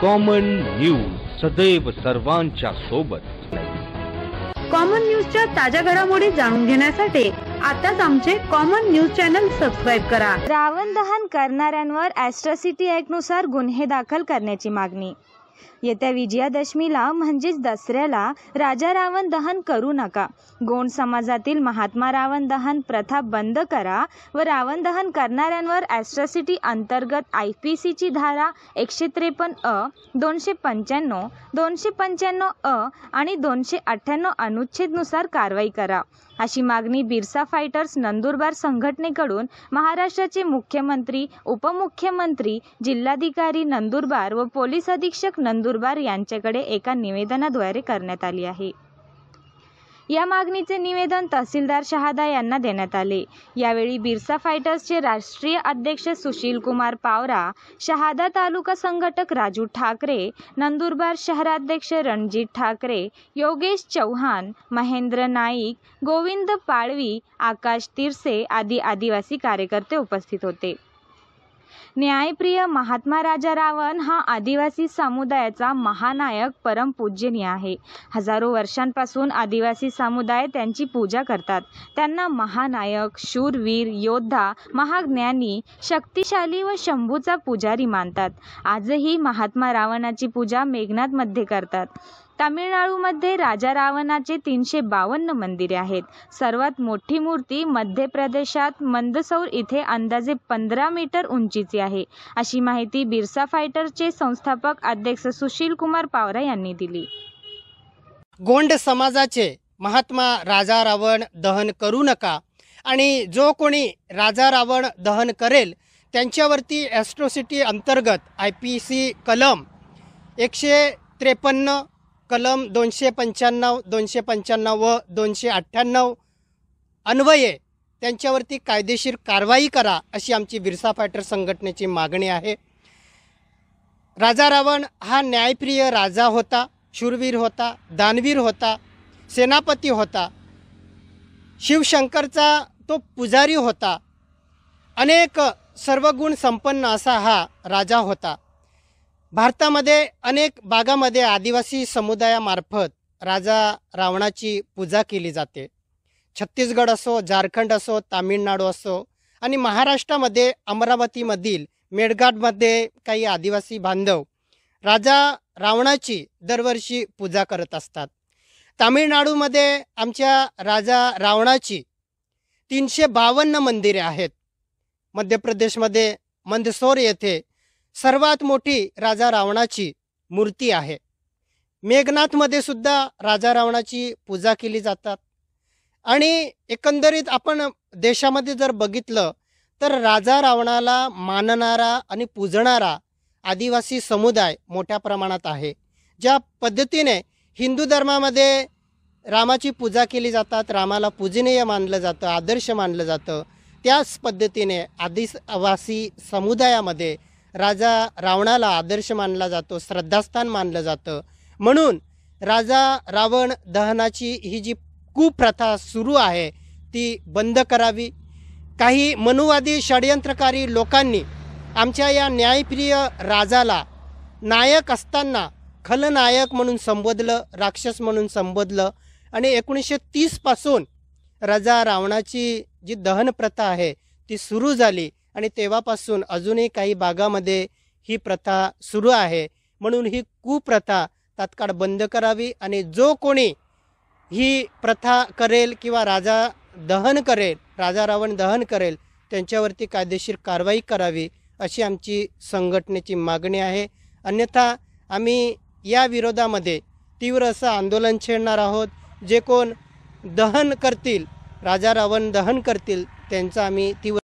common news सदैव सर्वांच्या सोबत कॉमन न्यूज न्यूजच्या ताज्या घडामोडी जाणून घेण्यासाठी आताच आमचे कॉमन न्यूज चॅनल सबस्क्राईब करा रावण दहन करणाऱ्यांवर ऍक्ट नुसार गुन्हे दाखल करण्याची मागणी येत्या विजयादशमीला म्हणजेच दसऱ्याला राजा रावण दहन करू नका गोंड समाजातील महात्मा रावण दहन प्रथा बंद करा व रावण दहन करणाऱ्यांवर ॲस्ट्रॉसिटी अंतर्गत आय पी सीची धारा एकशे त्रेपन्न अ दोनशे पंच्याण्णव दोनशे पंच्याण्णव अ आणि दोनशे अठ्ठ्याण्णव अनुच्छेदनुसार कारवाई करा अशी मागणी बिरसा फायटर्स नंदुरबार संघटनेकडून महाराष्ट्राचे मुख्यमंत्री उपमुख्यमंत्री जिल्हाधिकारी नंदुरबार व पोलीस अधीक्षक नंदुरबार नंदुरबार यांच्याकडे एका निवेदनाद्वारे करण्यात आली आहे या मागणीचे निवेदन तहसीलदार शहादा यांना देण्यात आले यावेळी बिरसा फायटर्सचे राष्ट्रीय अध्यक्ष सुशील कुमार पावरा शहादा तालुका संघटक राजू ठाकरे नंदुरबार शहराध्यक्ष रणजित ठाकरे योगेश चौहान महेंद्र नाईक गोविंद पाळवी आकाश तिरसे आदी आदिवासी कार्यकर्ते उपस्थित होते न्यायप्रिय महात्मा रावण हा आदिवासी समुदायाचा महानायक परमपूज्यनीय आहे हजारो वर्षांपासून आदिवासी समुदाय त्यांची पूजा करतात त्यांना महानायक शूरवीर योद्धा महाज्ञानी शक्तिशाली व शंभूचा पुजारी मानतात आजही महात्मा रावणाची पूजा मेघनाथमध्ये करतात तामिळनाडूमध्ये राजा रावणाचे तीनशे बावन्न मंदिरे आहेत सर्वात मोठी मूर्ती मध्य प्रदेशात मंदसौर इथे अंदाजे पंधरा मीटर उंचीची आहे अशी माहिती बिरसा फायटरचे संस्थापक अध्यक्ष सुशील कुमार पावरा यांनी दिली गोंड समाजाचे महात्मा राजा रावण दहन करू नका आणि जो कोणी राजा रावण दहन करेल त्यांच्यावरती ॲस्ट्रोसिटी अंतर्गत आय पी सी कलम एकशे त्रेपन्न कलम दोनशे पंच्याण्णव दोनशे पंच्याण्णव व दोनशे अठ्ठ्याण्णव अन्वये त्यांच्यावरती कायदेशीर कारवाई करा अशी आमची बिरसा फायटर संघटनेची मागणी आहे राजा रावण हा न्यायप्रिय राजा होता शूरवीर होता दानवीर होता सेनापती होता शिवशंकरचा तो पुजारी होता अनेक सर्वगुण संपन्न असा हा राजा होता भारतामध्ये अनेक भागामध्ये आदिवासी समुदायामार्फत राजा रावणाची पूजा केली जाते छत्तीसगड असो झारखंड असो तामिळनाडू असो आणि महाराष्ट्रामध्ये अमरावतीमधील मेळघाटमध्ये काही आदिवासी बांधव राजा रावणाची दरवर्षी पूजा करत असतात तामिळनाडूमध्ये आमच्या राजा रावणाची तीनशे बावन्न मंदिरे आहेत मध्य प्रदेशमध्ये मंदसोर येथे सर्वात मोठी राजा रावणाची मूर्ती आहे मेघनाथमध्ये सुद्धा राजा रावणाची पूजा केली जातात आणि एकंदरीत आपण देशामध्ये जर बघितलं तर राजा रावणाला मानणारा आणि पूजणारा आदिवासी समुदाय मोठ्या प्रमाणात आहे ज्या पद्धतीने हिंदू धर्मामध्ये रामाची पूजा केली जातात रामाला पूजनीय मानलं जातं आदर्श मानलं जातं त्याच पद्धतीने आदिवासी समुदायामध्ये राजा रावणाला आदर्श मानला जातो श्रद्धास्थान मानलं जातं म्हणून राजा रावण दहनाची ही जी कुप्रथा सुरू आहे ती बंद करावी काही मनुवादी षडयंत्रकारी लोकांनी आमच्या या न्यायप्रिय राजाला नायक असताना खलनायक म्हणून संबोधलं राक्षस म्हणून संबोधलं आणि एकोणीसशे तीसपासून राजा रावणाची जी दहन प्रथा आहे ती सुरू झाली आणि तेव्हापासून अजूनही काही भागामध्ये ही प्रथा सुरू आहे म्हणून ही कुप्रथा तात्काळ बंद करावी आणि जो कोणी ही प्रथा करेल किंवा राजा दहन करेल राजा रावण दहन करेल त्यांच्यावरती कायदेशीर कारवाई करावी अशी आमची संघटनेची मागणी आहे अन्यथा आम्ही या विरोधामध्ये तीव्र असं आंदोलन छेडणार आहोत जे कोण दहन करतील राजा रावण दहन करतील त्यांचा आम्ही तीव्र